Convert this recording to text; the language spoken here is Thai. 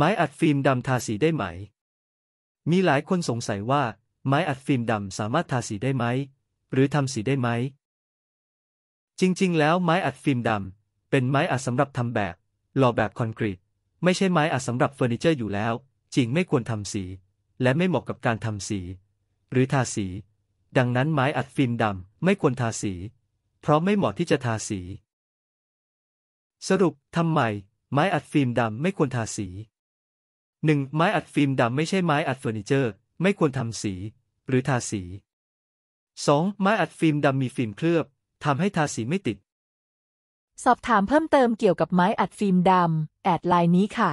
ไม้อัดฟิล์มดำทาสีได้ไหม มีหลายคนสงสัยว่าไม้อัดฟิล์มดำสามารถทาสีได้ไหมหรือทำสีได้ไหม จริงๆ แล้วไม้อัดฟิล์มดำเป็นไม้อัดสำหรับทำแบบหล่อแบบคอนกรีตไม่ใช่ไม้อัดสำหรับเฟอร์นิเจอร์อยู่แล้ว จริงไม่ควรทำสี และไม่เหมาะกับการทำสี หรือทาสี ดังนั้นไม้อัดฟิล์มดำไม่ควรทาสี เพราะไม่เหมาะที่จะทาสี สรุปทำไมไม้อัดฟิล์มดำไม่ควรทาสีหนึ่งไม้อัดฟิล์มดำไม่ใช่ไม้อัดเฟอร์นิเจอร์ ไม่ควรทำสี หรือทาสี 2. ไม้อัดฟิล์มดำมีฟิล์มเคลือบทำให้ทาสีไม่ติด สอบถามเพิ่มเติมเกี่ยวกับไม้อัดฟิล์มดำ แอดไลน์นี้ค่ะ